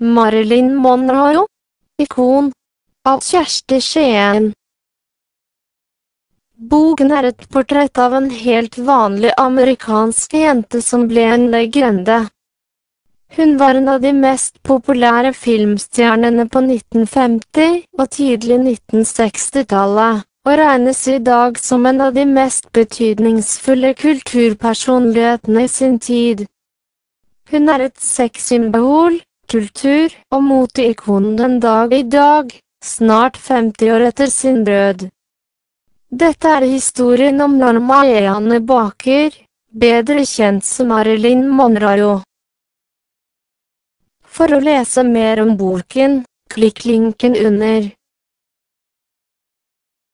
Marilyn Monroe, ikon, av Kjersti Skien. Boken er et portrett av en helt vanlig amerikansk jente som ble en legende. Hun var en av de mest populære filmstjernene på 1950- og tidlig 1960-tallet, og regnes i dag som en av de mest betydningsfulle kulturpersonlighetene i sin tid. Hun er et sexsymbol, popkultur og moteikonen den dag i dag, snart 50 år etter sin død. Dette er historien om Norma Eane Baker, bedre kjent som Marilyn Monraro. For å lese mer om boken, klikk linken under.